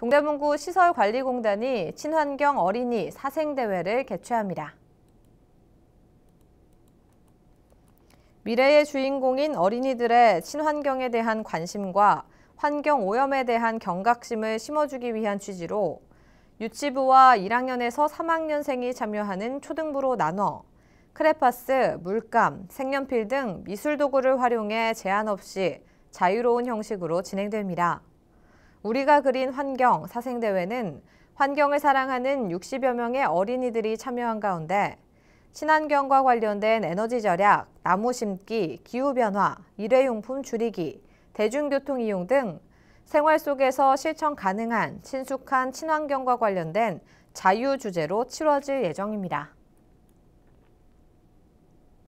동대문구 시설관리공단이 친환경 어린이 사생대회를 개최합니다. 미래의 주인공인 어린이들의 친환경에 대한 관심과 환경 오염에 대한 경각심을 심어주기 위한 취지로 유치부와 1학년에서 3학년생이 참여하는 초등부로 나눠 크레파스, 물감, 색연필 등 미술 도구를 활용해 제한 없이 자유로운 형식으로 진행됩니다. 우리가 그린 환경 사생대회는 환경을 사랑하는 60여 명의 어린이들이 참여한 가운데 친환경과 관련된 에너지 절약, 나무 심기, 기후변화, 일회용품 줄이기, 대중교통 이용 등 생활 속에서 실천 가능한 친숙한 친환경과 관련된 자유 주제로 치러질 예정입니다.